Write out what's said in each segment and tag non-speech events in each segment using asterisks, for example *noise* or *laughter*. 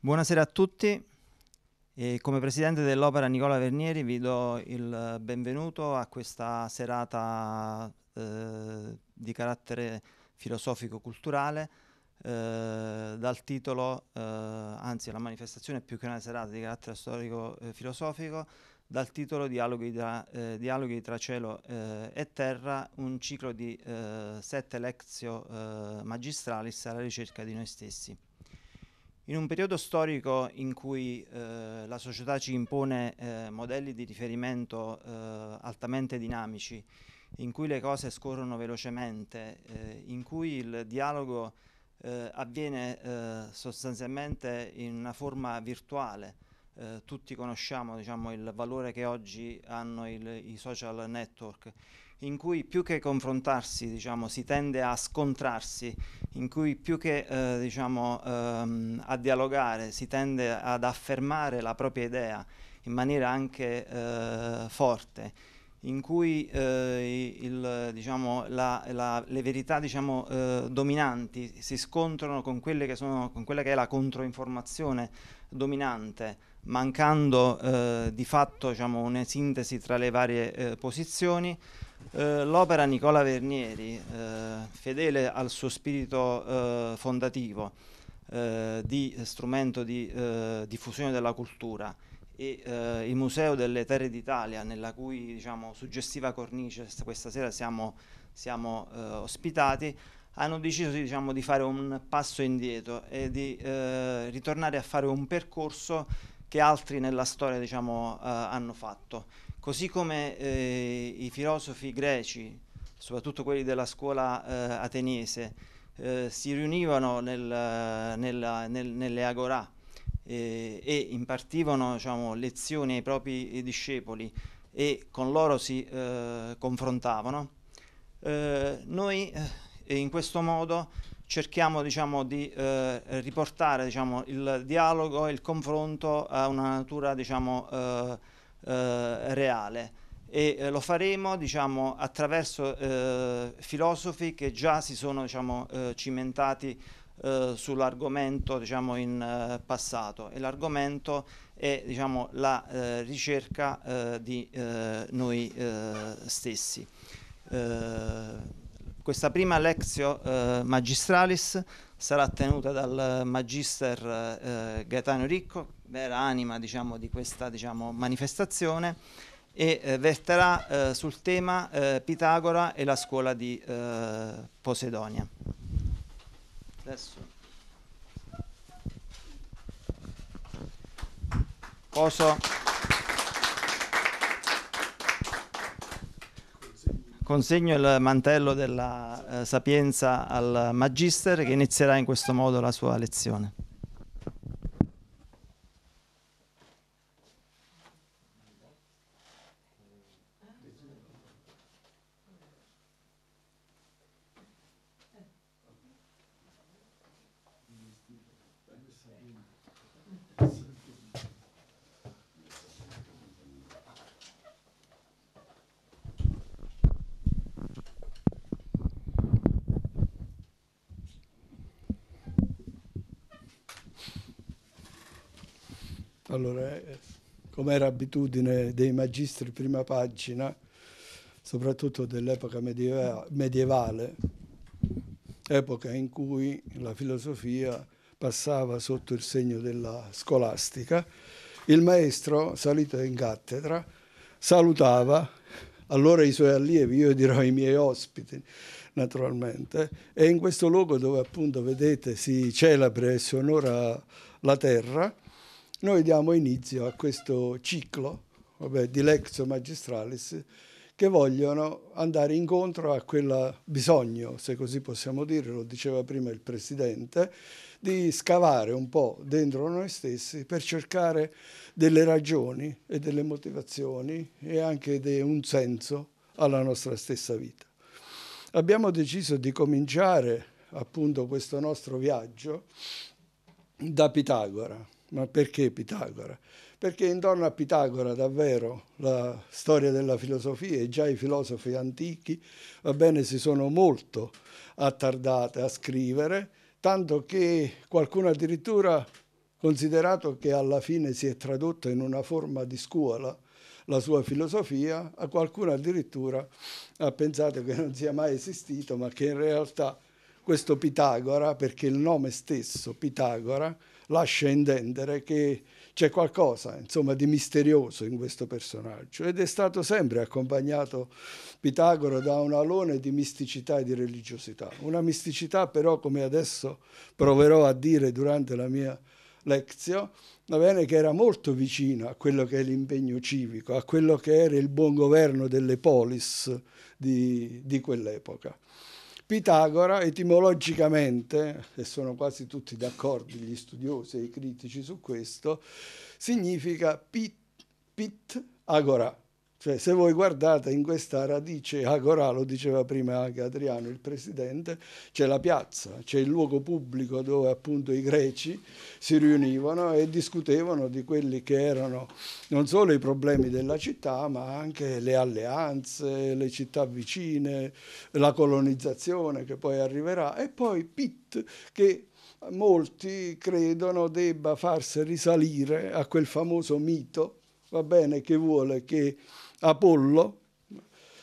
Buonasera a tutti, e come presidente dell'Opera Nicola Vernieri vi do il eh, benvenuto a questa serata eh, di carattere filosofico-culturale eh, dal titolo, eh, anzi la manifestazione più che una serata di carattere storico-filosofico, eh, dal titolo Dialoghi, da, eh, Dialoghi tra cielo e terra, un ciclo di sette lezio magistralis alla ricerca di noi stessi. In un periodo storico in cui eh, la società ci impone eh, modelli di riferimento eh, altamente dinamici, in cui le cose scorrono velocemente, eh, in cui il dialogo eh, avviene eh, sostanzialmente in una forma virtuale, tutti conosciamo diciamo, il valore che oggi hanno il, i social network in cui più che confrontarsi diciamo, si tende a scontrarsi, in cui più che eh, diciamo, ehm, a dialogare si tende ad affermare la propria idea in maniera anche eh, forte, in cui eh, il, diciamo, la, la, le verità diciamo, eh, dominanti si scontrano con, che sono, con quella che è la controinformazione dominante mancando eh, di fatto diciamo, una sintesi tra le varie eh, posizioni, eh, l'opera Nicola Vernieri, eh, fedele al suo spirito eh, fondativo eh, di strumento di eh, diffusione della cultura e il Museo delle Terre d'Italia, nella cui diciamo, suggestiva cornice questa sera siamo, siamo ospitati, hanno deciso diciamo, di fare un passo indietro e di ritornare a fare un percorso che altri nella storia diciamo, hanno fatto. Così come eh, i filosofi greci, soprattutto quelli della scuola eh, ateniese, eh, si riunivano nel, eh, nella, nel, nelle agorà eh, e impartivano diciamo, lezioni ai propri discepoli e con loro si eh, confrontavano, noi in questo modo cerchiamo diciamo, di eh, riportare diciamo, il dialogo e il confronto a una natura diciamo, eh, eh, reale e eh, lo faremo diciamo, attraverso eh, filosofi che già si sono diciamo, cimentati sull'argomento diciamo, in passato e l'argomento è diciamo, la ricerca di noi stessi questa prima lezione eh, Magistralis sarà tenuta dal magister eh, Gaetano Ricco, vera anima diciamo, di questa diciamo, manifestazione, e eh, verterà eh, sul tema eh, Pitagora e la scuola di eh, Posidonia. Adesso. Posso... consegno il mantello della eh, sapienza al Magister che inizierà in questo modo la sua lezione. Allora, eh, come era abitudine dei magistri prima pagina, soprattutto dell'epoca medieva medievale, epoca in cui la filosofia passava sotto il segno della scolastica, il maestro, salito in cattedra, salutava allora i suoi allievi, io dirò i miei ospiti naturalmente, e in questo luogo dove appunto vedete si celebra e si onora la terra, noi diamo inizio a questo ciclo vabbè, di Lexo Magistralis che vogliono andare incontro a quel bisogno, se così possiamo dire, lo diceva prima il Presidente, di scavare un po' dentro noi stessi per cercare delle ragioni e delle motivazioni e anche de un senso alla nostra stessa vita. Abbiamo deciso di cominciare appunto questo nostro viaggio da Pitagora, ma perché Pitagora? Perché intorno a Pitagora davvero la storia della filosofia e già i filosofi antichi va bene, si sono molto attardate a scrivere, tanto che qualcuno addirittura considerato che alla fine si è tradotto in una forma di scuola la sua filosofia, a qualcuno addirittura ha pensato che non sia mai esistito, ma che in realtà questo Pitagora, perché il nome stesso Pitagora, lascia intendere che c'è qualcosa insomma, di misterioso in questo personaggio ed è stato sempre accompagnato Pitagoro da un alone di misticità e di religiosità, una misticità però come adesso proverò a dire durante la mia lezione, bene, che era molto vicina a quello che è l'impegno civico, a quello che era il buon governo delle polis di, di quell'epoca. Pitagora etimologicamente, e sono quasi tutti d'accordo gli studiosi e i critici su questo, significa pit, pit agora, cioè, se voi guardate in questa radice agorà, lo diceva prima anche Adriano, il presidente, c'è la piazza, c'è il luogo pubblico dove appunto i greci si riunivano e discutevano di quelli che erano non solo i problemi della città, ma anche le alleanze, le città vicine, la colonizzazione che poi arriverà e poi Pitt che molti credono debba farsi risalire a quel famoso mito, va bene, che vuole che Apollo,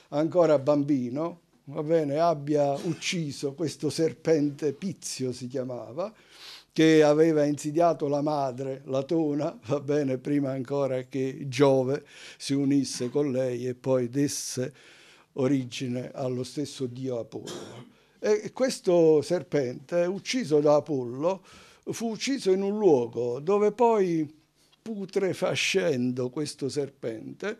ancora bambino, bene, abbia ucciso questo serpente Pizio si chiamava, che aveva insidiato la madre, Latona, va bene, prima ancora che Giove si unisse con lei e poi desse origine allo stesso dio Apollo. E questo serpente, ucciso da Apollo, fu ucciso in un luogo dove poi, putrefascendo questo serpente,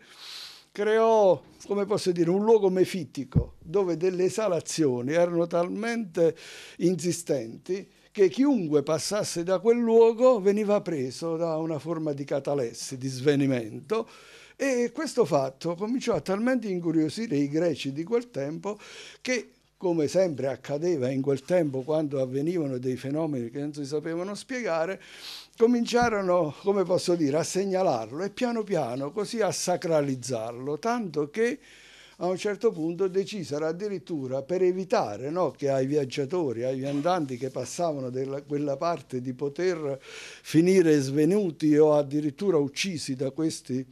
creò, come posso dire, un luogo mefittico dove delle esalazioni erano talmente insistenti che chiunque passasse da quel luogo veniva preso da una forma di catalessi, di svenimento. E questo fatto cominciò a talmente incuriosire i greci di quel tempo che come sempre accadeva in quel tempo quando avvenivano dei fenomeni che non si sapevano spiegare, cominciarono, come posso dire, a segnalarlo e piano piano così a sacralizzarlo, tanto che a un certo punto decisero addirittura per evitare no, che ai viaggiatori, ai viandanti che passavano da quella parte di poter finire svenuti o addirittura uccisi da queste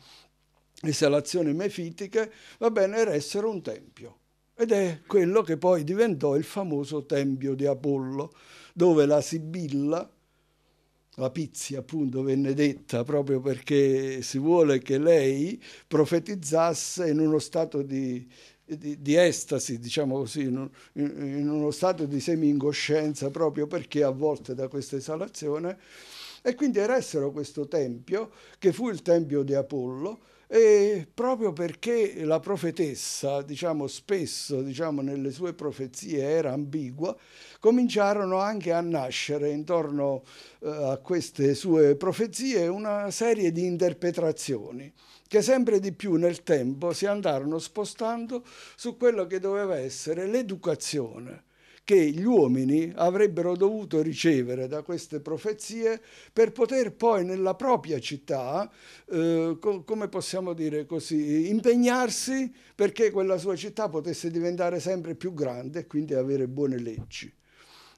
esalazioni mefitiche, va bene, eressero un tempio. Ed è quello che poi diventò il famoso Tempio di Apollo, dove la Sibilla, la Pizzi appunto venne detta proprio perché si vuole che lei profetizzasse in uno stato di, di, di estasi, diciamo così, in, in uno stato di semi-ingoscienza proprio perché avvolte da questa esalazione. E quindi eressero questo tempio, che fu il tempio di Apollo, e proprio perché la profetessa, diciamo spesso diciamo, nelle sue profezie era ambigua, cominciarono anche a nascere intorno eh, a queste sue profezie una serie di interpretazioni che sempre di più nel tempo si andarono spostando su quello che doveva essere l'educazione che gli uomini avrebbero dovuto ricevere da queste profezie per poter poi nella propria città, eh, co come possiamo dire così, impegnarsi perché quella sua città potesse diventare sempre più grande e quindi avere buone leggi.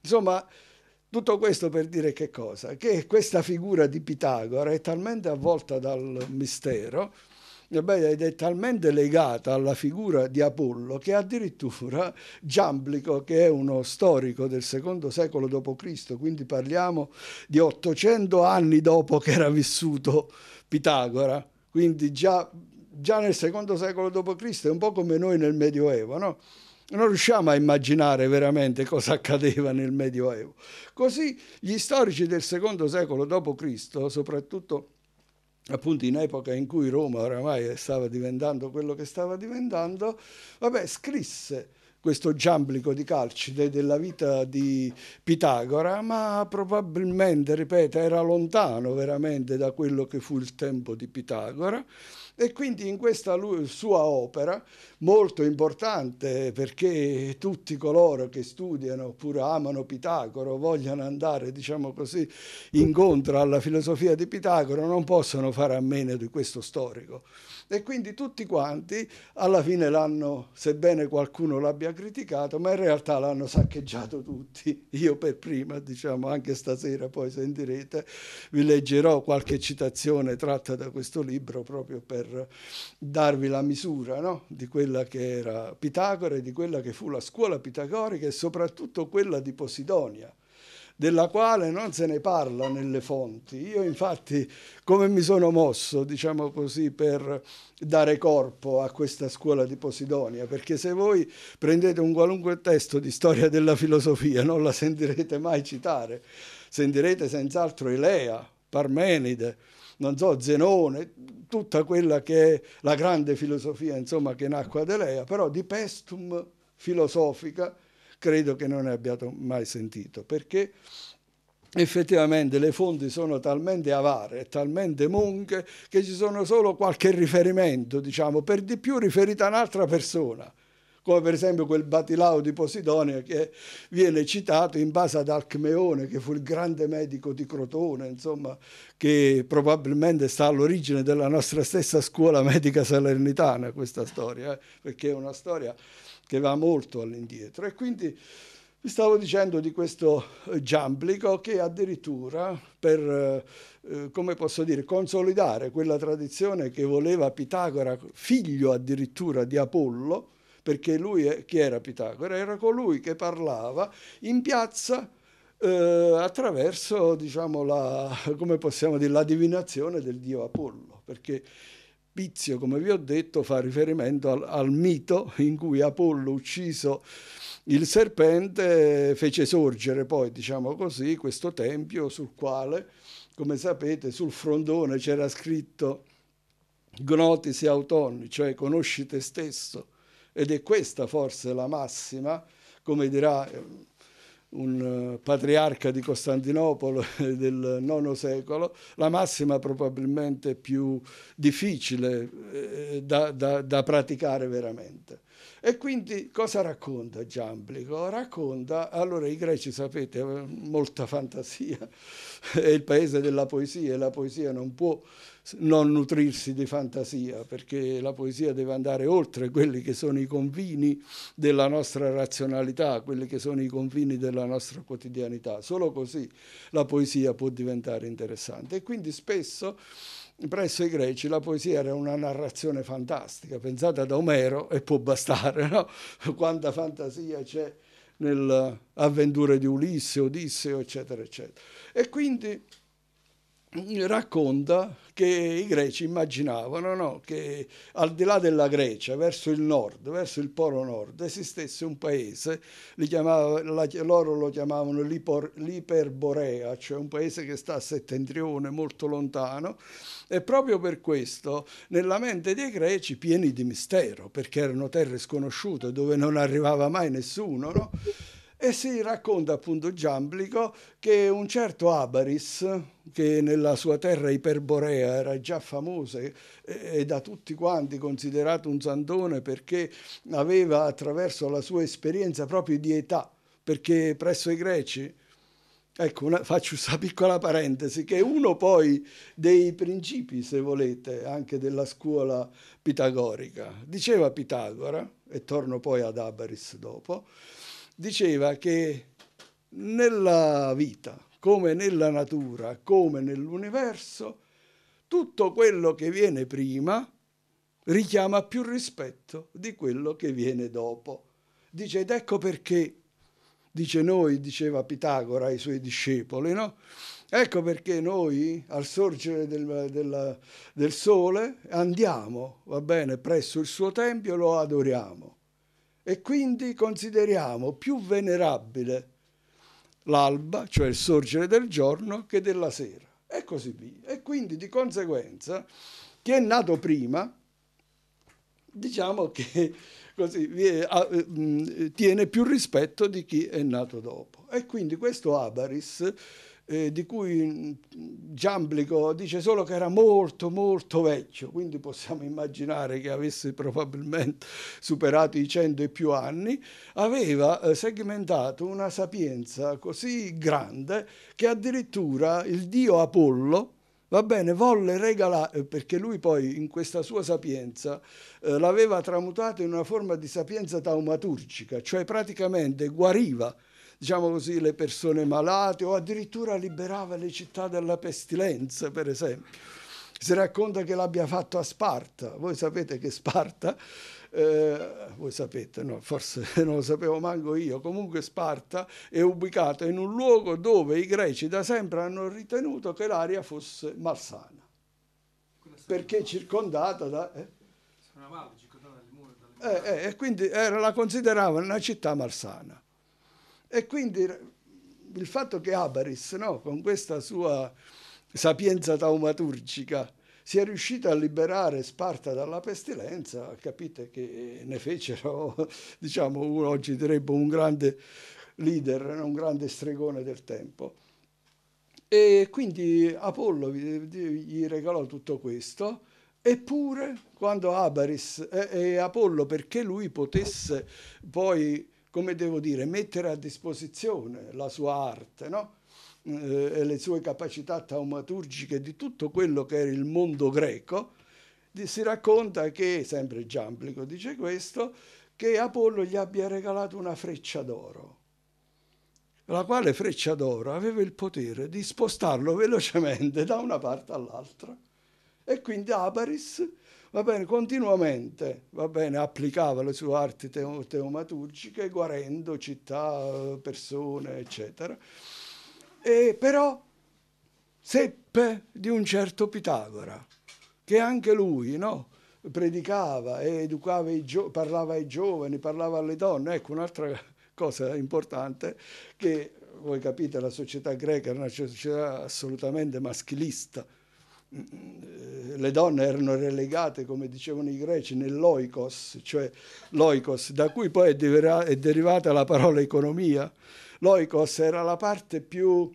Insomma, tutto questo per dire che cosa? Che questa figura di Pitagora è talmente avvolta dal mistero Ebbene, ed è talmente legata alla figura di Apollo che addirittura Giamblico, che è uno storico del secondo secolo d.C., quindi parliamo di 800 anni dopo che era vissuto Pitagora, quindi già, già nel secondo secolo d.C., è un po' come noi nel Medioevo, no? non riusciamo a immaginare veramente cosa accadeva nel Medioevo. Così gli storici del secondo secolo d.C., soprattutto appunto in epoca in cui Roma oramai stava diventando quello che stava diventando, vabbè, scrisse questo giamblico di Calcide della vita di Pitagora, ma probabilmente, ripeto, era lontano veramente da quello che fu il tempo di Pitagora. E quindi in questa sua opera, molto importante perché tutti coloro che studiano oppure amano Pitagoro, vogliono andare, diciamo così, incontro alla filosofia di Pitagoro, non possono fare a meno di questo storico. E quindi tutti quanti alla fine l'hanno, sebbene qualcuno l'abbia criticato, ma in realtà l'hanno saccheggiato tutti. Io per prima, diciamo anche stasera, poi sentirete, vi leggerò qualche citazione tratta da questo libro proprio per darvi la misura no? di quella che era Pitagora e di quella che fu la scuola pitagorica e soprattutto quella di Posidonia della quale non se ne parla nelle fonti. Io infatti come mi sono mosso, diciamo così, per dare corpo a questa scuola di Posidonia, perché se voi prendete un qualunque testo di storia della filosofia non la sentirete mai citare, sentirete senz'altro Elea, Parmenide, non so, Zenone, tutta quella che è la grande filosofia, insomma, che nacque ad Elea, però di pestum filosofica credo che non ne abbiate mai sentito, perché effettivamente le fonti sono talmente avare, e talmente monche, che ci sono solo qualche riferimento, diciamo, per di più riferito a un'altra persona come per esempio quel Batilao di Posidonia che viene citato in base ad Alcmeone, che fu il grande medico di Crotone, insomma, che probabilmente sta all'origine della nostra stessa scuola medica salernitana, questa storia, eh, perché è una storia che va molto all'indietro. E quindi vi stavo dicendo di questo eh, Giamblico che addirittura per, eh, eh, come posso dire, consolidare quella tradizione che voleva Pitagora, figlio addirittura di Apollo, perché lui, è, chi era Pitagora? Era colui che parlava in piazza eh, attraverso, diciamo, la, *laughs* come possiamo dire, la divinazione del dio Apollo, perché Pizio, come vi ho detto, fa riferimento al, al mito in cui Apollo ucciso il serpente fece sorgere poi, diciamo così, questo tempio sul quale, come sapete, sul frondone c'era scritto Gnotisi Autonni, cioè conosci te stesso. Ed è questa forse la massima, come dirà eh, un eh, patriarca di Costantinopoli *laughs* del IX secolo, la massima probabilmente più difficile eh, da, da, da praticare veramente. E quindi cosa racconta Giamblico? Racconta, allora i greci sapete, avevano molta fantasia, *laughs* è il paese della poesia e la poesia non può non nutrirsi di fantasia, perché la poesia deve andare oltre quelli che sono i confini della nostra razionalità, quelli che sono i confini della nostra quotidianità. Solo così la poesia può diventare interessante. E quindi spesso presso i greci la poesia era una narrazione fantastica, pensata da Omero e può bastare, *laughs* no? quanta fantasia c'è nelle avventure di Ulisse, Odisseo, eccetera, eccetera. E quindi racconta che i greci immaginavano no, che al di là della Grecia, verso il nord, verso il polo nord, esistesse un paese, chiamava, la, loro lo chiamavano l'ipor, l'Iperborea, cioè un paese che sta a settentrione, molto lontano, e proprio per questo nella mente dei greci pieni di mistero, perché erano terre sconosciute dove non arrivava mai nessuno, no? e si racconta appunto Giamblico che un certo Abaris, che nella sua terra iperborea era già famoso e, e da tutti quanti considerato un santone perché aveva attraverso la sua esperienza proprio di età, perché presso i greci Ecco, una, faccio questa piccola parentesi, che è uno poi dei principi, se volete, anche della scuola pitagorica. Diceva Pitagora, e torno poi ad Abaris dopo, diceva che nella vita, come nella natura, come nell'universo, tutto quello che viene prima richiama più rispetto di quello che viene dopo. Dice, ed ecco perché, dice noi, diceva Pitagora ai suoi discepoli, no? Ecco perché noi al sorgere del, del, del sole andiamo, va bene, presso il suo tempio e lo adoriamo e quindi consideriamo più venerabile l'alba, cioè il sorgere del giorno, che della sera e così via. E quindi di conseguenza chi è nato prima, diciamo che *laughs* così, ah, eh, tiene più rispetto di chi è nato dopo. E quindi questo Abaris eh, di cui mm, Giamblico dice solo che era molto molto vecchio, quindi possiamo immaginare che avesse probabilmente superato i cento e più anni, aveva eh, segmentato una sapienza così grande che addirittura il dio Apollo, va bene, volle regalare, eh, perché lui poi in questa sua sapienza eh, l'aveva tramutato in una forma di sapienza taumaturgica, cioè praticamente guariva diciamo così, le persone malate o addirittura liberava le città dalla pestilenza, per esempio. Si racconta che l'abbia fatto a Sparta. Voi sapete che Sparta, eh, voi sapete, no, forse *laughs* non lo sapevo manco io, comunque Sparta è ubicata in un luogo dove i greci da sempre hanno ritenuto che l'aria fosse malsana, perché circondata da... Eh? Sono una eh, eh, E quindi era, la consideravano una città malsana. E quindi il fatto che Abaris, no, con questa sua sapienza taumaturgica, sia riuscito a liberare Sparta dalla pestilenza, capite che ne fecero, *laughs* diciamo, uno oggi direbbe un grande leader, un grande stregone del tempo. E quindi Apollo gli regalò tutto questo, eppure quando Abaris e Apollo, perché lui potesse poi come devo dire, mettere a disposizione la sua arte no? Eh, e le sue capacità taumaturgiche di tutto quello che era il mondo greco, si racconta che, sempre Giamblico dice questo, che Apollo gli abbia regalato una freccia d'oro, la quale freccia d'oro aveva il potere di spostarlo velocemente da una parte all'altra. E quindi Aparis va bene, continuamente va bene, applicava le sue arti te- teomaturgiche guarendo città, persone, eccetera. E però seppe di un certo Pitagora, che anche lui no? predicava educava i gio- parlava ai giovani, parlava alle donne. Ecco un'altra cosa importante che voi capite la società greca era una società assolutamente maschilista eh, le donne erano relegate, come dicevano i greci, nell'oikos, cioè l'oikos, da cui poi è, deriva, è derivata la parola economia. L'oikos era la parte più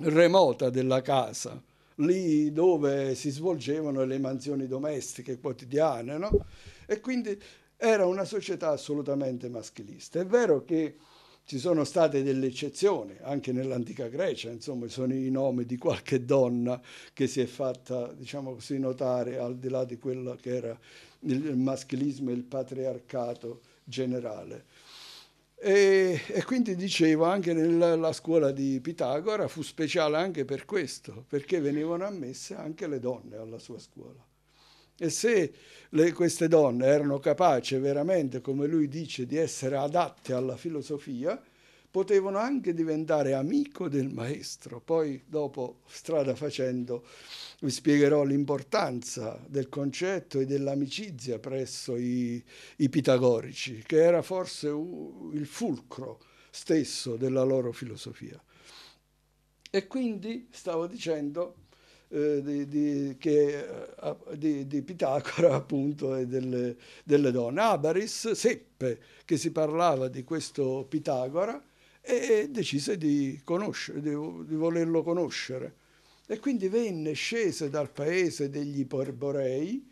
remota della casa, lì dove si svolgevano le mansioni domestiche quotidiane, no? E quindi era una società assolutamente maschilista. È vero che ci sono state delle eccezioni, anche nell'antica Grecia, insomma, sono i nomi di qualche donna che si è fatta, diciamo così, notare al di là di quello che era il maschilismo e il patriarcato generale. E, e, quindi dicevo, anche nella scuola di Pitagora fu speciale anche per questo, perché venivano ammesse anche le donne alla sua scuola. E se le, queste donne erano capaci veramente, come lui dice, di essere adatte alla filosofia, potevano anche diventare amico del maestro. Poi dopo, strada facendo, vi spiegherò l'importanza del concetto e dell'amicizia presso i, i pitagorici, che era forse il fulcro stesso della loro filosofia. E quindi, stavo dicendo, eh, di, di, che, eh, di, di, Pitagora *laughs* appunto e delle, delle donne. Abaris seppe che si parlava di questo Pitagora e decise di, di, volerlo conoscere. E quindi venne, scese dal paese degli Iperborei,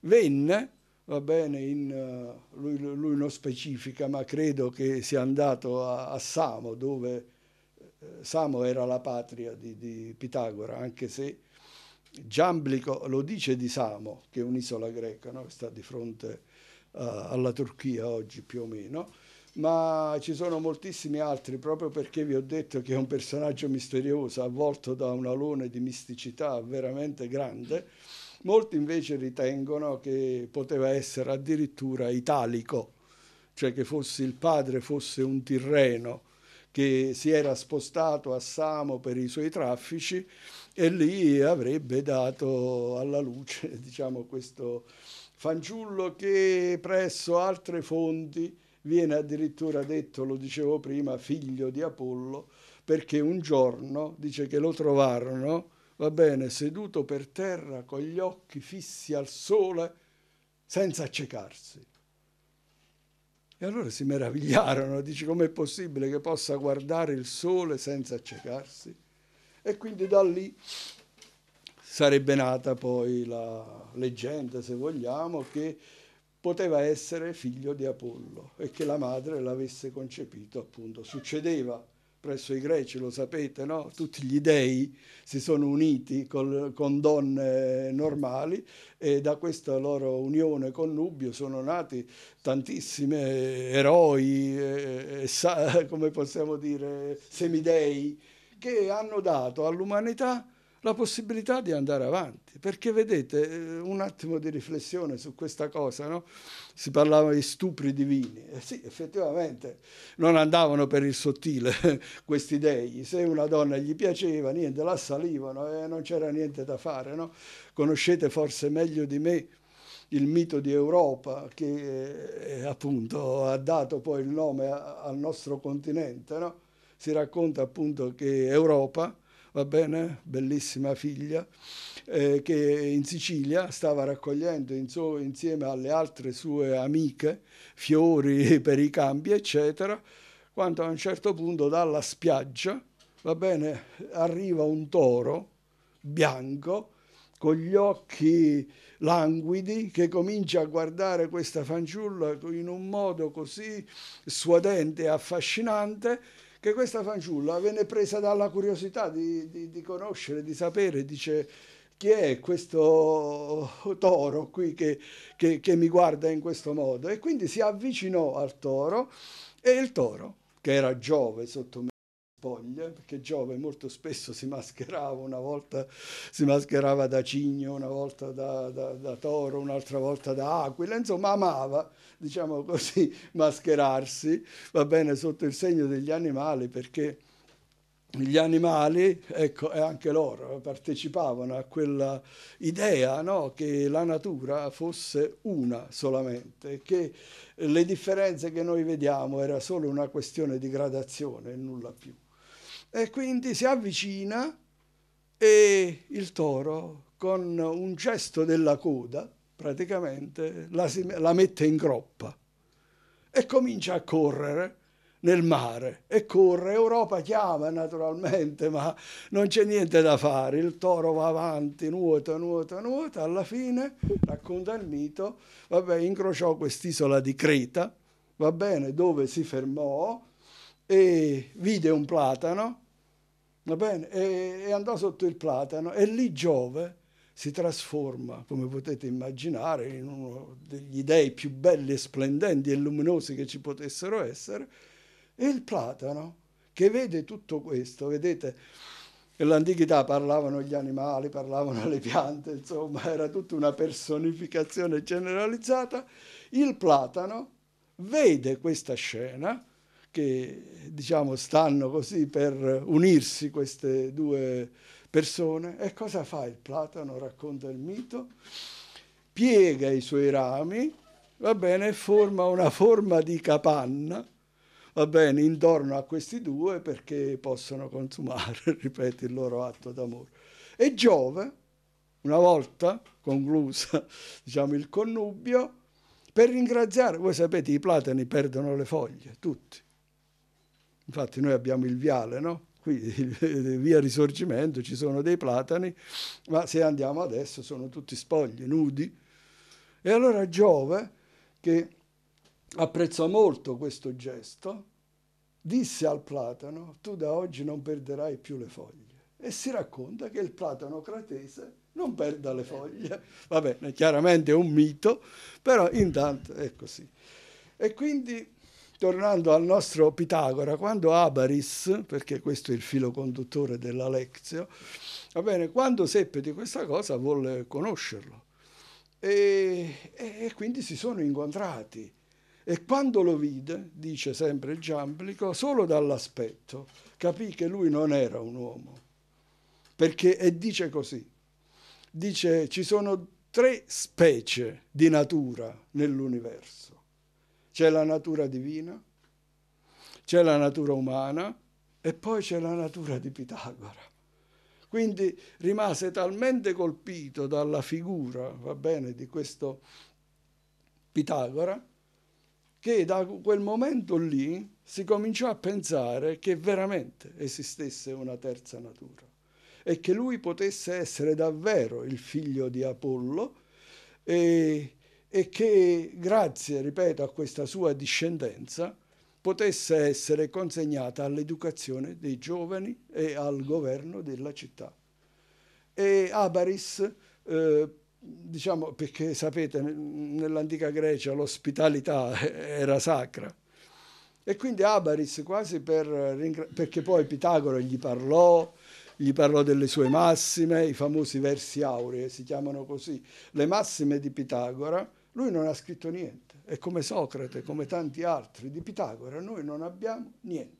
venne, va bene, in, eh, lui, lui, non specifica, ma credo che sia andato a, a Samo, dove Samo era la patria di, di Pitagora, anche se Giamblico lo dice di Samo, che è un'isola greca, no? sta di fronte uh, alla Turchia oggi più o meno, ma ci sono moltissimi altri, proprio perché vi ho detto che è un personaggio misterioso, avvolto da un alone di misticità veramente grande. Molti invece ritengono che poteva essere addirittura italico, cioè che fosse il padre fosse un tirreno che si era spostato a Samo per i suoi traffici e lì avrebbe dato alla luce *laughs* diciamo, questo fanciullo che presso altre fonti viene addirittura detto, lo dicevo prima, figlio di Apollo, perché un giorno dice che lo trovarono, va bene, seduto per terra con gli occhi fissi al sole senza accecarsi. E allora si meravigliarono, dice com'è possibile che possa guardare il sole senza accecarsi? e quindi da lì sarebbe nata poi la leggenda, se vogliamo, che poteva essere figlio di Apollo e che la madre l'avesse concepito appunto. Succedeva presso i greci, lo sapete, no? tutti gli dei si sono uniti col, con donne normali e da questa loro unione con Nubio sono nati tantissimi eroi, eh, eh, *laughs* come possiamo dire, semidei che hanno dato all'umanità la possibilità di andare avanti. Perché vedete, eh, un attimo di riflessione su questa cosa, no? si parlava di stupri divini. Eh sì, effettivamente non andavano per il sottile *laughs* questi dei. Se una donna gli piaceva, niente, la salivano e non c'era niente da fare. No? Conoscete forse meglio di me il mito di Europa che eh, appunto ha dato poi il nome a, al nostro continente. No? si racconta appunto che Europa, va bene, bellissima figlia, eh, che in Sicilia stava raccogliendo in insieme alle altre sue amiche fiori *laughs* per i campi, eccetera, quando a un certo punto dalla spiaggia, va bene, arriva un toro bianco, con gli occhi languidi, che comincia a guardare questa fanciulla in un modo così suadente e affascinante che questa fanciulla venne presa dalla curiosità di, di, di conoscere, di sapere, dice chi è questo toro qui che, che, che mi guarda in questo modo e quindi si avvicinò al toro e il toro, che era Giove sotto spoglia, perché Giove molto spesso si mascherava, una volta si mascherava da cigno, una volta da, da, da toro, un'altra volta da aquila, insomma amava, diciamo così, *laughs* mascherarsi, va bene, sotto il segno degli animali perché gli animali, ecco, e anche loro partecipavano a quella idea no? che la natura fosse una solamente, che le differenze che noi vediamo era solo una questione di gradazione e nulla più. E quindi si avvicina e il toro con un gesto della coda praticamente la, si, la mette in groppa e comincia a correre nel mare e corre. Europa chiama naturalmente, ma non c'è niente da fare. Il toro va avanti, nuota, nuota, nuota. Alla fine, racconta il mito, vabbè, incrociò quest'isola di Creta, va bene, dove si fermò e vide un platano, va bene, e, e andò sotto il platano e lì Giove si trasforma, come potete immaginare, in uno degli dei più belli, splendenti e luminosi che ci potessero essere, e il platano che vede tutto questo, vedete, nell'antichità parlavano gli animali, parlavano le piante, insomma, era tutta una personificazione generalizzata, il platano vede questa scena che diciamo, stanno così per unirsi queste due persone. E cosa fa il platano? Racconta il mito. Piega i suoi rami, va bene, forma una forma di capanna, va bene, intorno a questi due perché possono consumare, *laughs* ripeto, il loro atto d'amore. E Giove, una volta conclusa *laughs* diciamo, il connubio, per ringraziare, voi sapete i platani perdono le foglie, tutti, Infatti noi abbiamo il viale, no? qui via Risorgimento ci sono dei platani, ma se andiamo adesso sono tutti spogli, nudi. E allora Giove, che apprezzò molto questo gesto, disse al platano, tu da oggi non perderai più le foglie. E si racconta che il platano cratese non perda le foglie. Va bene, chiaramente è un mito, però intanto è così. Ecco e quindi tornando al nostro Pitagora, quando Abaris, perché questo è il filo conduttore della Lezio, quando seppe di questa cosa volle conoscerlo e, e quindi si sono incontrati. E quando lo vide, dice sempre Giamblico, solo dall'aspetto capì che lui non era un uomo. Perché, e dice così, dice ci sono tre specie di natura nell'universo c'è la natura divina, c'è la natura umana e poi c'è la natura di Pitagora. Quindi rimase talmente colpito dalla figura, va bene, di questo Pitagora, che da quel momento lì si cominciò a pensare che veramente esistesse una terza natura e che lui potesse essere davvero il figlio di Apollo e e che grazie, ripeto, a questa sua discendenza potesse essere consegnata all'educazione dei giovani e al governo della città. E Abaris, eh, diciamo, perché sapete, nell'antica Grecia l'ospitalità *laughs* era sacra, e quindi Abaris quasi per ringraziare, perché poi Pitagora gli parlò, gli parlò delle sue massime, i famosi versi aurei, eh, si chiamano così, le massime di Pitagora, lui non ha scritto niente, è come Socrate, come tanti altri di Pitagora, noi non abbiamo niente.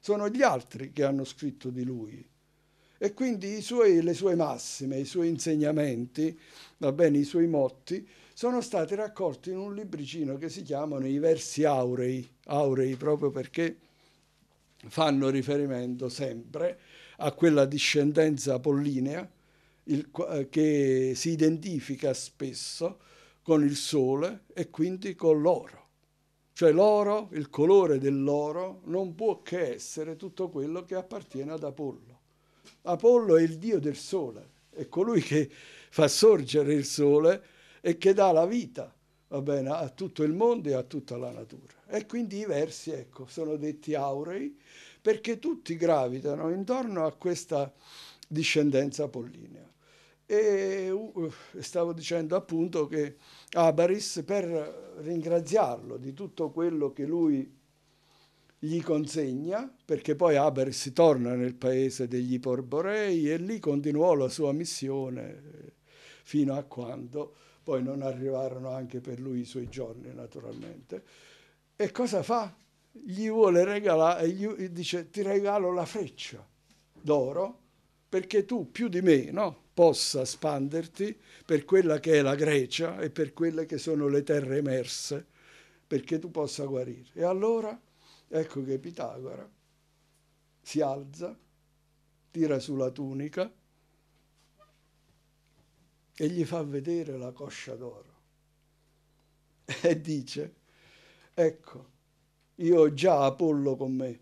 Sono gli altri che hanno scritto di lui. E quindi suoi, le sue massime, i suoi insegnamenti, bene, i suoi motti, sono stati raccolti in un libricino che si chiamano I Versi Aurei, aurei proprio perché fanno riferimento sempre a quella discendenza apollinea il, eh, che si identifica spesso con il sole e quindi con l'oro. Cioè l'oro, il colore dell'oro, non può che essere tutto quello che appartiene ad Apollo. Apollo è il dio del sole, è colui che fa sorgere il sole e che dà la vita bene, a tutto il mondo e a tutta la natura. E quindi i versi ecco, sono detti aurei perché tutti gravitano intorno a questa discendenza apollinea. E uh, stavo dicendo appunto che Abaris, per ringraziarlo di tutto quello che lui gli consegna, perché poi Abaris torna nel paese degli Porborei e lì continuò la sua missione eh, fino a quando poi non arrivarono anche per lui i suoi giorni, naturalmente. E cosa fa? Gli vuole regalare, gli dice ti regalo la freccia d'oro perché tu più di me, no? possa spanderti per quella che è la Grecia e per quelle che sono le terre emerse, perché tu possa guarire. E allora ecco che Pitagora si alza, tira sulla tunica e gli fa vedere la coscia d'oro e dice, ecco, io ho già Apollo con me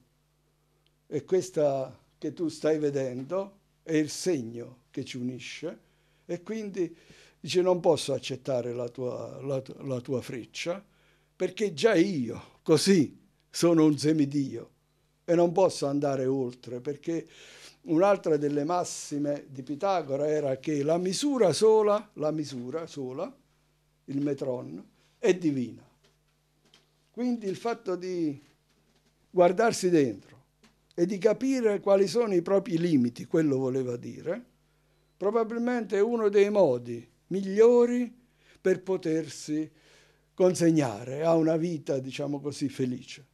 e questa che tu stai vedendo è il segno che ci unisce e quindi dice non posso accettare la tua, la, la tua freccia perché già io così sono un semidio e non posso andare oltre perché un'altra delle massime di Pitagora era che la misura sola, la misura sola, il metron, è divina. Quindi il fatto di guardarsi dentro e di capire quali sono i propri limiti, quello voleva dire, probabilmente è uno dei modi migliori per potersi consegnare a una vita, diciamo così, felice.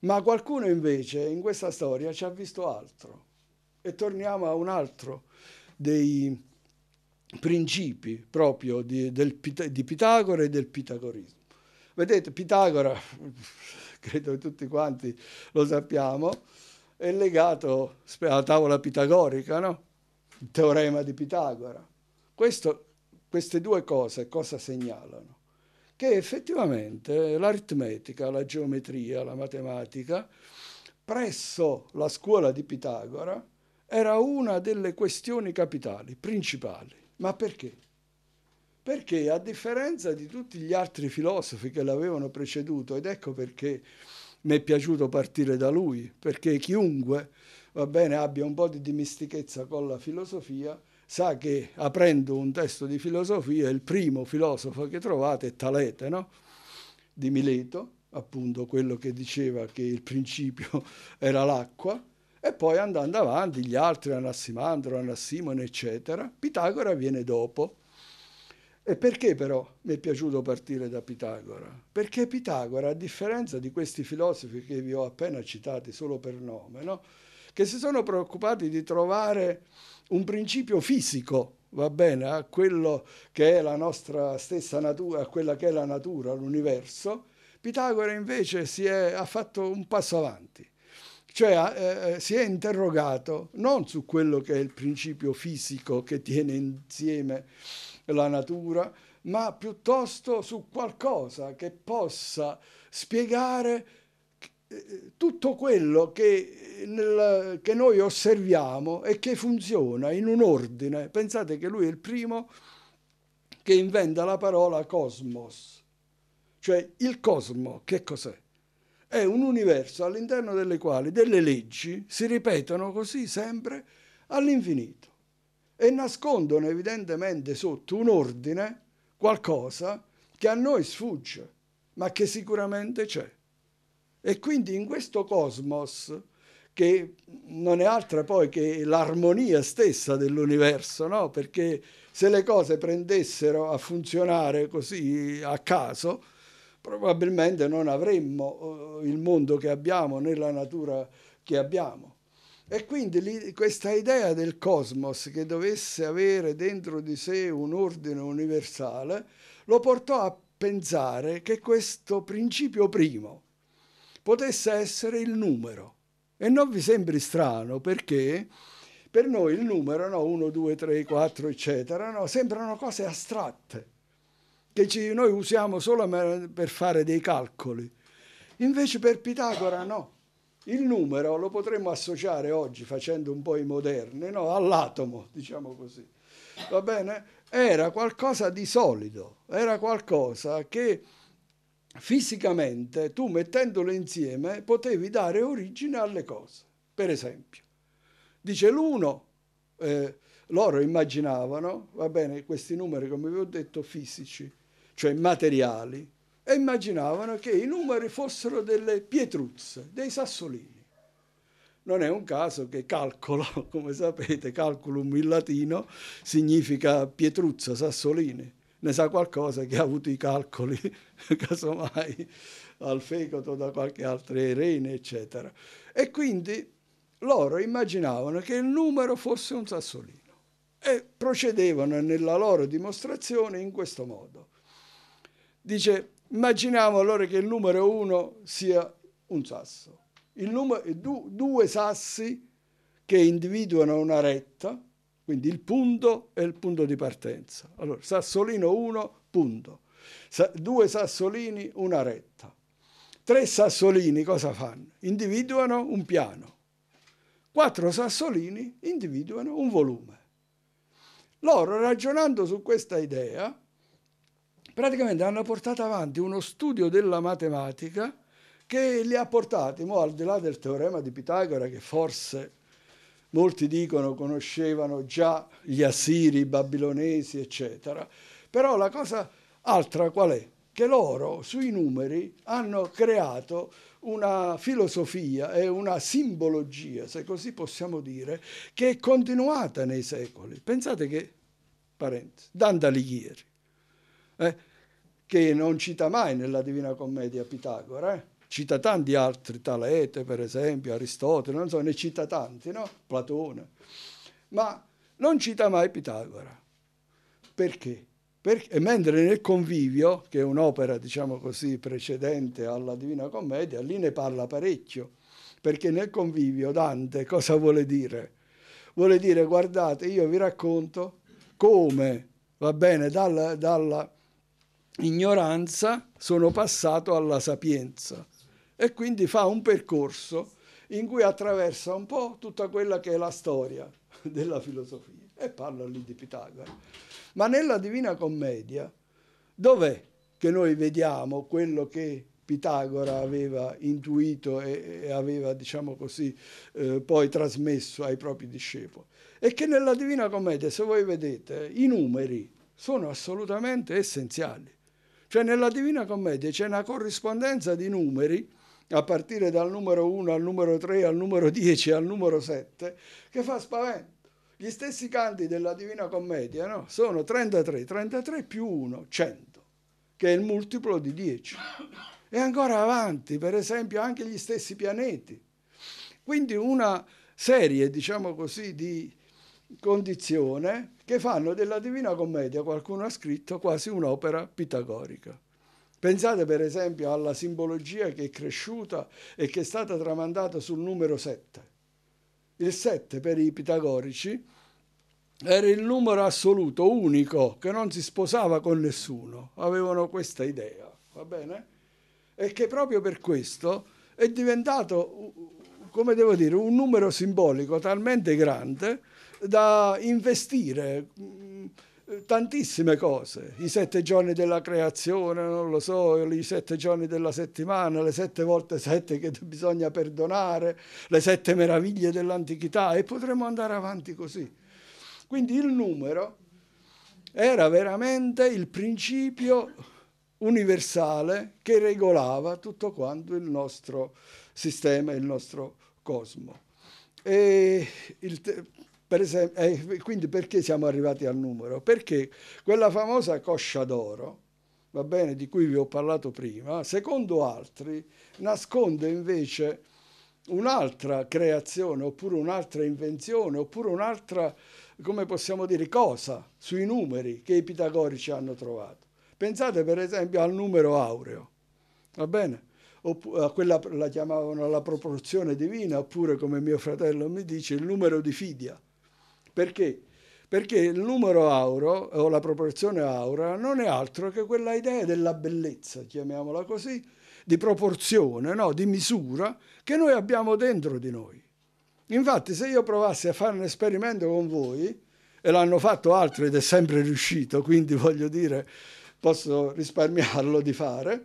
Ma qualcuno invece in questa storia ci ha visto altro. E torniamo a un altro dei principi proprio di, del, di Pitagora e del pitagorismo. Vedete, Pitagora, *laughs* credo che tutti quanti lo sappiamo, è legato alla tavola pitagorica, no? il teorema di Pitagora. Questo, queste due cose cosa segnalano? Che effettivamente l'aritmetica, la geometria, la matematica, presso la scuola di Pitagora, era una delle questioni capitali, principali. Ma perché? Perché a differenza di tutti gli altri filosofi che l'avevano preceduto, ed ecco perché mi è piaciuto partire da lui, perché chiunque va bene, abbia un po' di dimistichezza con la filosofia, sa che aprendo un testo di filosofia il primo filosofo che trovate è Talete no? di Mileto, appunto quello che diceva che il principio *laughs* era l'acqua, e poi andando avanti gli altri, Anassimandro, Anassimone, eccetera, Pitagora viene dopo. E perché però mi è piaciuto partire da Pitagora? Perché Pitagora, a differenza di questi filosofi che vi ho appena citati solo per nome, no? che si sono preoccupati di trovare un principio fisico, va bene, a quello che è la nostra stessa natura, a quella che è la natura, l'universo, Pitagora invece è, ha fatto un passo avanti, cioè eh, eh, si è interrogato non su quello che è il principio fisico che tiene insieme la natura, ma piuttosto su qualcosa che possa spiegare tutto quello che, nel, che, noi osserviamo e che funziona in un ordine. Pensate che lui è il primo che inventa la parola cosmos, cioè il cosmo che cos'è? È un universo all'interno delle quali delle leggi si ripetono così sempre all'infinito e nascondono evidentemente sotto un ordine qualcosa che a noi sfugge, ma che sicuramente c'è. E quindi in questo cosmos, che non è altra poi che l'armonia stessa dell'universo, no? perché se le cose prendessero a funzionare così a caso, probabilmente non avremmo eh, il mondo che abbiamo né la natura che abbiamo. E quindi questa idea del cosmos che dovesse avere dentro di sé un ordine universale lo portò a pensare che questo principio primo, potesse essere il numero. E non vi sembri strano perché per noi il numero, 1, 2, 3, 4, eccetera, no? sembrano cose astratte che ci, noi usiamo solo per fare dei calcoli. Invece per Pitagora no. Il numero lo potremmo associare oggi, facendo un po' i moderni, no? all'atomo, diciamo così. Va bene? Era qualcosa di solido, era qualcosa che fisicamente tu mettendole insieme potevi dare origine alle cose. Per esempio, dice l'uno, eh, loro immaginavano, va bene, questi numeri come vi ho detto fisici, cioè materiali, e immaginavano che i numeri fossero delle pietruzze, dei sassolini. Non è un caso che calcolo, *laughs* come sapete, calculum in latino significa pietruzza, sassolini ne sa qualcosa che ha avuto i calcoli, *laughs* casomai, al fegato da qualche altra rene, eccetera. E quindi loro immaginavano che il numero fosse un sassolino e procedevano nella loro dimostrazione in questo modo. Dice, immaginiamo allora che il numero 1 sia un sasso, numero, du, due sassi che individuano una retta, quindi il punto è il punto di partenza. Allora, Sassolino 1, punto. Sa- due Sassolini, una retta. Tre Sassolini cosa fanno? Individuano un piano. Quattro Sassolini individuano un volume. Loro, ragionando su questa idea, praticamente hanno portato avanti uno studio della matematica che li ha portati, mo, al di là del teorema di Pitagora, che forse molti dicono conoscevano già gli assiri, i babilonesi, eccetera. Però la cosa altra qual è? Che loro sui numeri hanno creato una filosofia e una simbologia, se così possiamo dire, che è continuata nei secoli. Pensate che, parentesi, Dante Alighieri, eh, che non cita mai nella Divina Commedia Pitagora, eh? cita tanti altri, Talete per esempio, Aristotele, non so, ne cita tanti, no? Platone, ma non cita mai Pitagora. Perché? Perché, mentre nel Convivio, che è un'opera, diciamo così, precedente alla Divina Commedia, lì ne parla parecchio, perché nel Convivio Dante cosa vuole dire? Vuole dire, guardate, io vi racconto come, va bene, dalla, dalla ignoranza sono passato alla sapienza, e quindi fa un percorso in cui attraversa un po' tutta quella che è la storia *laughs* della filosofia e parla lì di Pitagora. Ma nella Divina Commedia dov'è che noi vediamo quello che Pitagora aveva intuito e, e aveva, diciamo così, eh, poi trasmesso ai propri discepoli? E che nella Divina Commedia, se voi vedete, i numeri sono assolutamente essenziali. Cioè nella Divina Commedia c'è una corrispondenza di numeri a partire dal numero 1 al numero 3 al numero 10 al numero 7, che fa spavento. Gli stessi canti della Divina Commedia no? sono 33, 33 più 1, 100, che è il multiplo di 10. E ancora avanti, per esempio, anche gli stessi pianeti. Quindi una serie, diciamo così, di condizioni che fanno della Divina Commedia, qualcuno ha scritto, quasi un'opera pitagorica. Pensate per esempio alla simbologia che è cresciuta e che è stata tramandata sul numero 7. Il 7 per i pitagorici era il numero assoluto, unico, che non si sposava con nessuno. Avevano questa idea, va bene? E che proprio per questo è diventato, come devo dire, un numero simbolico talmente grande da investire eh, tantissime cose, i sette giorni della creazione, non lo so, i sette giorni della settimana, le sette volte sette che *laughs* bisogna perdonare, le sette meraviglie dell'antichità e potremmo andare avanti così. Quindi il numero era veramente il principio universale che regolava tutto quanto il nostro sistema, il nostro cosmo. E il per esempio, eh, quindi perché siamo arrivati al numero? Perché quella famosa coscia d'oro, va bene, di cui vi ho parlato prima, secondo altri nasconde invece un'altra creazione oppure un'altra invenzione oppure un'altra, come possiamo dire, cosa sui numeri che i pitagorici hanno trovato. Pensate per esempio al numero aureo, va bene? Oppure, quella la chiamavano la proporzione divina oppure come mio fratello mi dice il numero di Fidia perché? Perché il numero auro o la proporzione aura non è altro che quella idea della bellezza, chiamiamola così, di proporzione, no? di misura che noi abbiamo dentro di noi. Infatti, se io provassi a fare un esperimento con voi, e l'hanno fatto altri ed è sempre riuscito, quindi *laughs* voglio dire, posso risparmiarlo di fare,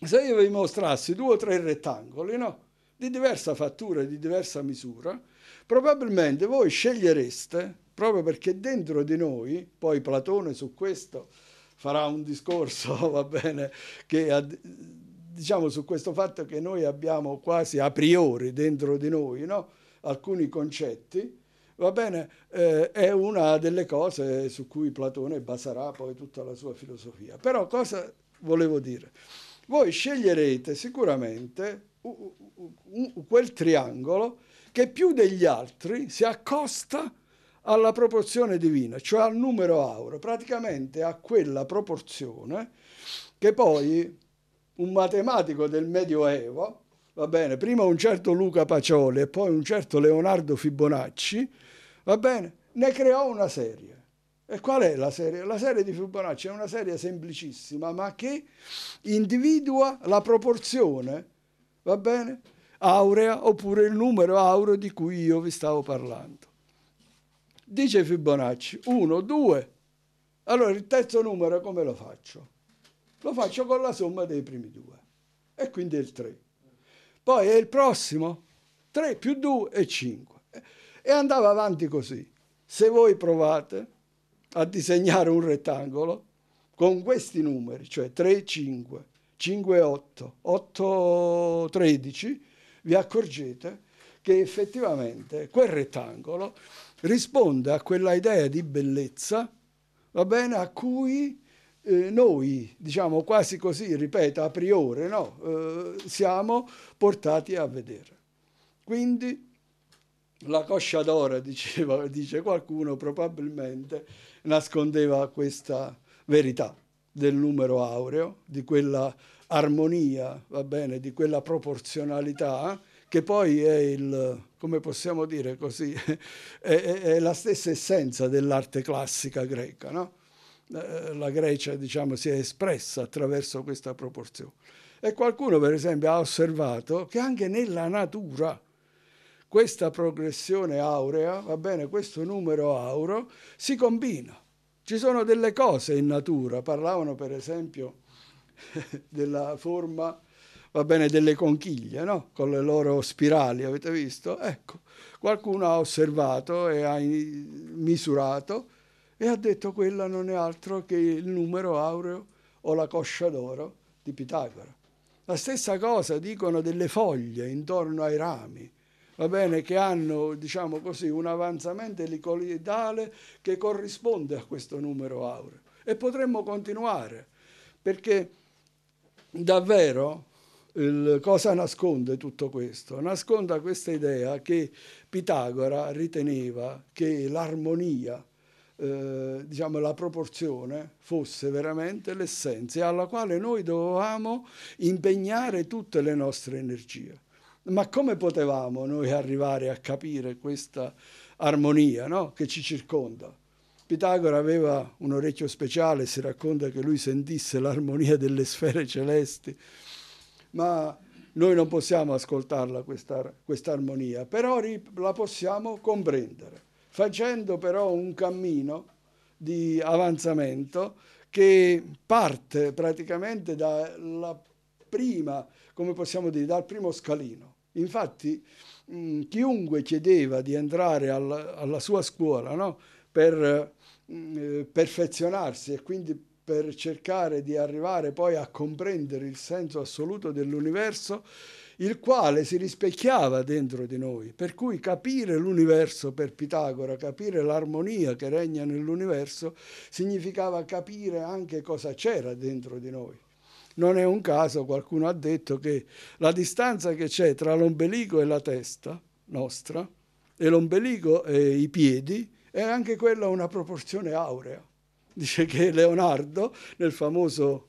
se io vi mostrassi due o tre rettangoli, no? di diversa fattura e di diversa misura, probabilmente voi scegliereste, proprio perché dentro di noi, poi Platone su questo farà un discorso, *laughs* va bene, che diciamo su questo fatto che noi abbiamo quasi a priori dentro di noi no? alcuni concetti, va bene, eh, è una delle cose su cui Platone baserà poi tutta la sua filosofia. Però cosa volevo dire? Voi sceglierete sicuramente quel triangolo che più degli altri si accosta alla proporzione divina, cioè al numero auro, praticamente a quella proporzione che poi un matematico del Medioevo, va bene, prima un certo Luca Pacioli e poi un certo Leonardo Fibonacci, va bene, ne creò una serie. E qual è la serie? La serie di Fibonacci è una serie semplicissima, ma che individua la proporzione, va bene, aurea oppure il numero aureo di cui io vi stavo parlando. Dice Fibonacci, 1, 2. Allora il terzo numero come lo faccio? Lo faccio con la somma dei primi due. E quindi è il 3. Poi è il prossimo, 3 più 2 è 5. E andava avanti così. Se voi provate a disegnare un rettangolo con questi numeri, cioè 3, 5, 5, 8, 8, 13, vi accorgete che effettivamente quel rettangolo risponde a quella idea di bellezza, va bene, a cui eh, noi, diciamo quasi così, ripeto, a priori, no, eh, siamo portati a vedere. Quindi la coscia d'oro, *laughs* diceva, dice qualcuno, probabilmente nascondeva questa verità del numero aureo, di quella armonia, va bene, di quella proporzionalità che poi è il, come possiamo dire così, *laughs* è, è, è la stessa essenza dell'arte classica greca. No? Eh, la Grecia diciamo, si è espressa attraverso questa proporzione. E qualcuno, per esempio, ha osservato che anche nella natura questa progressione aurea, va bene, questo numero auro, si combina. Ci sono delle cose in natura, parlavano per esempio *laughs* della forma va bene, delle conchiglie, no? con le loro spirali, avete visto? Ecco, qualcuno ha osservato e ha misurato e ha detto quella non è altro che il numero aureo o la coscia d'oro di Pitagora. La stessa cosa dicono delle foglie intorno ai rami, va bene, che hanno, diciamo così, un avanzamento elicoidale che corrisponde a questo numero aureo. E potremmo continuare, perché davvero il, cosa nasconde tutto questo? Nasconde questa idea che Pitagora riteneva che l'armonia, eh, diciamo la proporzione, fosse veramente l'essenza alla quale noi dovevamo impegnare tutte le nostre energie. Ma come potevamo noi arrivare a capire questa armonia no? che ci circonda? Pitagora aveva un orecchio speciale, si racconta che lui sentisse l'armonia delle sfere celesti, ma noi non possiamo ascoltarla questa, armonia, però la possiamo comprendere, facendo però un cammino di avanzamento che parte praticamente dalla prima, come possiamo dire, dal primo scalino. Infatti mh, chiunque chiedeva di entrare al, alla sua scuola no? per Mm, eh, perfezionarsi e quindi per cercare di arrivare poi a comprendere il senso assoluto dell'universo, il quale si rispecchiava dentro di noi. Per cui capire l'universo per Pitagora, capire l'armonia che regna nell'universo, significava capire anche cosa c'era dentro di noi. Non è un caso, qualcuno ha detto che la distanza che c'è tra l'ombelico e la testa nostra, e l'ombelico e i piedi, era anche quella una proporzione aurea. Dice che Leonardo, nel famoso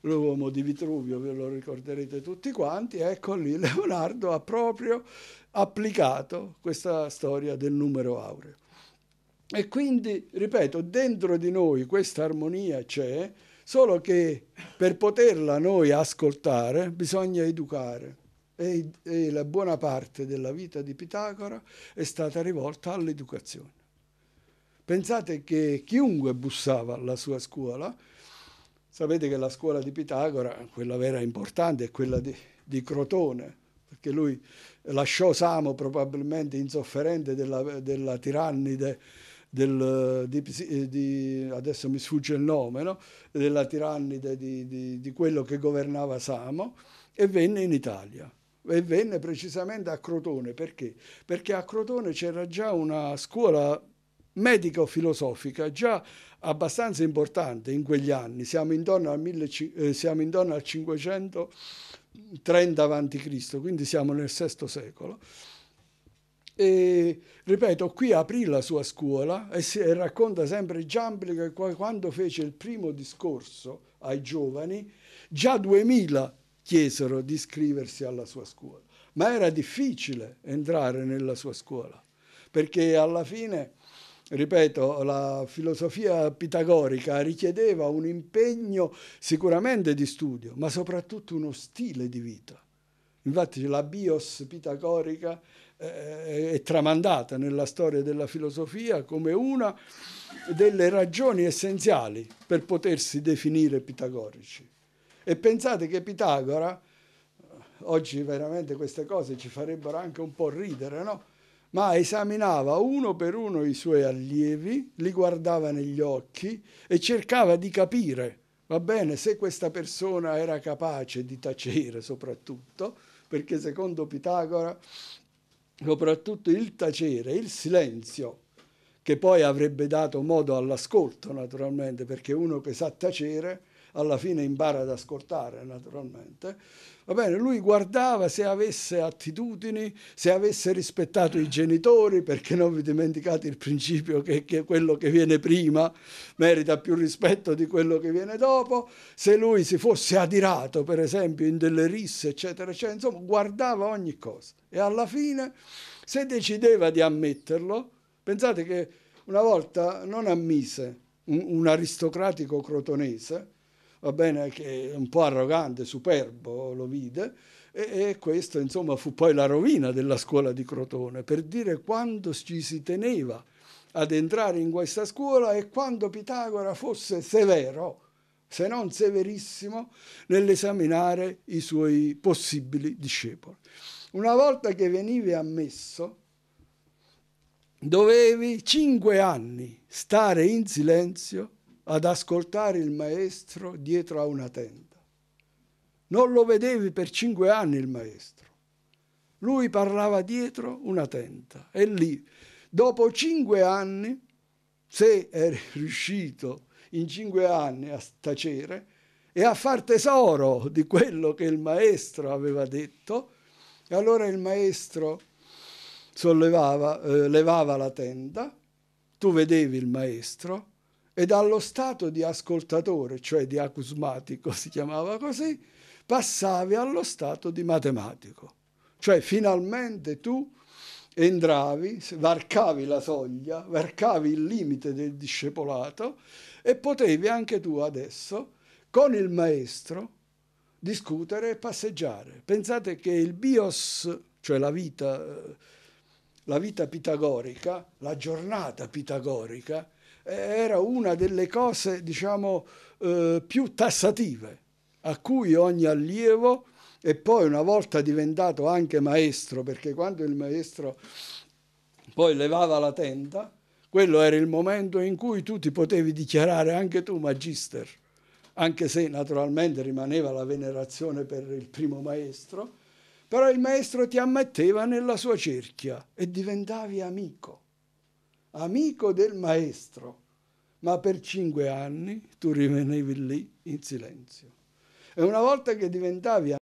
l'uomo di Vitruvio, ve lo ricorderete tutti quanti, ecco lì *laughs* Leonardo ha proprio applicato questa storia del numero aureo. E quindi, ripeto, dentro di noi questa armonia c'è, solo che per poterla noi ascoltare bisogna educare. E, e la buona parte della vita di Pitagora è stata rivolta all'educazione. Pensate che chiunque bussava alla sua scuola, sapete che la scuola di Pitagora, quella vera importante, è quella di, di Crotone, perché lui lasciò Samo probabilmente insofferente della, della tirannide del, di, eh, di, adesso mi sfugge il nome, no? della tirannide di, di, di, quello che governava Samo e venne in Italia. E venne precisamente a Crotone perché? Perché a Crotone c'era già una scuola medico-filosofica già abbastanza importante in quegli anni, siamo intorno, mille, eh, siamo intorno al 530 a.C., quindi siamo nel VI secolo. E, ripeto, qui aprì la sua scuola e, si, e racconta sempre Giambri che quando fece il primo discorso ai giovani, già 2000 chiesero di iscriversi alla sua scuola, ma era difficile entrare nella sua scuola, perché alla fine ripeto, la filosofia pitagorica richiedeva un impegno sicuramente di studio, ma soprattutto uno stile di vita. Infatti la bios pitagorica eh, è tramandata nella storia della filosofia come una delle ragioni essenziali per potersi definire pitagorici. E pensate che Pitagora, oggi veramente queste cose ci farebbero anche un po' ridere, no? ma esaminava uno per uno i suoi allievi, li guardava negli occhi e cercava di capire, va bene, se questa persona era capace di tacere soprattutto, perché secondo Pitagora soprattutto il tacere, il silenzio, che poi avrebbe dato modo all'ascolto naturalmente, perché uno che sa tacere alla fine impara ad ascoltare naturalmente, Va bene, lui guardava se avesse attitudini, se avesse rispettato i genitori, perché non vi dimenticate il principio che, che quello che viene prima merita più rispetto di quello che viene dopo, se lui si fosse adirato per esempio in delle risse, eccetera, eccetera, insomma guardava ogni cosa. E alla fine, se decideva di ammetterlo, pensate che una volta non ammise un, un aristocratico crotonese, va bene, che un po' arrogante, superbo, lo vide, e, e questo insomma fu poi la rovina della scuola di Crotone, per dire quanto ci si teneva ad entrare in questa scuola e quando Pitagora fosse severo, se non severissimo, nell'esaminare i suoi possibili discepoli. Una volta che venivi ammesso, dovevi cinque anni stare in silenzio ad ascoltare il maestro dietro a una tenda. Non lo vedevi per cinque anni il maestro. Lui parlava dietro una tenda e lì, dopo cinque anni, se eri *laughs* riuscito in cinque anni a tacere e a far tesoro di quello che il maestro aveva detto, allora il maestro sollevava, eh, levava la tenda, tu vedevi il maestro e dallo stato di ascoltatore, cioè di acusmatico si chiamava così, passavi allo stato di matematico. Cioè finalmente tu entravi, varcavi la soglia, varcavi il limite del discepolato e potevi anche tu adesso con il maestro discutere e passeggiare. Pensate che il bios, cioè la vita, la vita pitagorica, la giornata pitagorica, era una delle cose diciamo, eh, più tassative a cui ogni allievo e poi una volta diventato anche maestro, perché quando il maestro poi levava la tenda, quello era il momento in cui tu ti potevi dichiarare anche tu magister, anche se naturalmente rimaneva la venerazione per il primo maestro, però il maestro ti ammetteva nella sua cerchia e diventavi amico amico del maestro, ma per cinque anni tu rimanevi lì in silenzio. E una volta che diventavi amico,